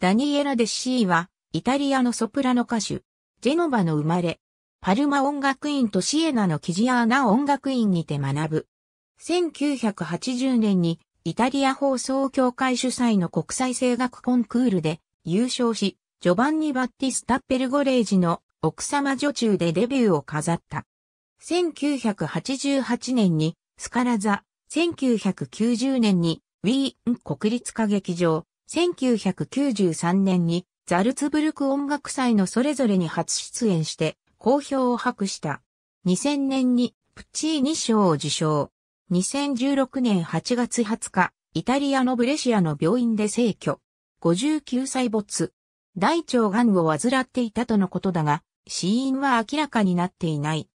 ダニエラ・デッシーは、イタリアのソプラノ歌手、ジェノバの生まれ、パルマ音楽院とシエナのキジアーナ音楽院にて学ぶ。1980年に、イタリア放送協会主催の国際声楽コンクールで優勝し、ジョバンニ・バッティスタ・ペルゴレージの奥様女中でデビューを飾った。1988年にスカラザ、1990年にウィーン国立歌劇場、1993年にザルツブルク音楽祭のそれぞれに初出演して好評を博した。2000年にプッチーニ賞を受賞。2016年8月20日、イタリアのブレシアの病院で逝去。59歳没。大腸んを患っていたとのことだが、死因は明らかになっていない。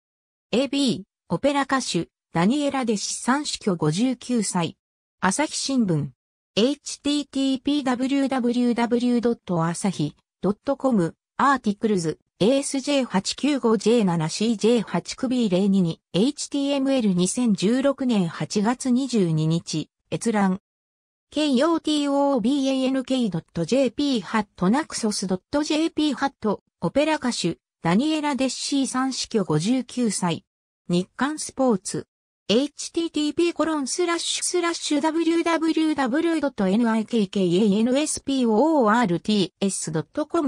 AB、オペラ歌手、ダニエラで失産死去59歳。朝日新聞。http://www.asahi.com アーティクルズ ASJ895J7CJ8B02 2 HTML2016 年8月22日閲覧 kotobank.jp ハットナクソス .jp ハットオペラ歌手ダニエラ・デッシーさん死去59歳日刊スポーツ http://www.nikkansport.com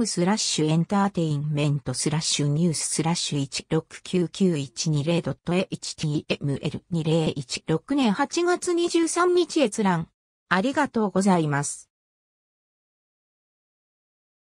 スラッシュエンターテインメントスラッシュニューススラッシュ 169912.html2016 年8月23日閲覧。ありがとうございます。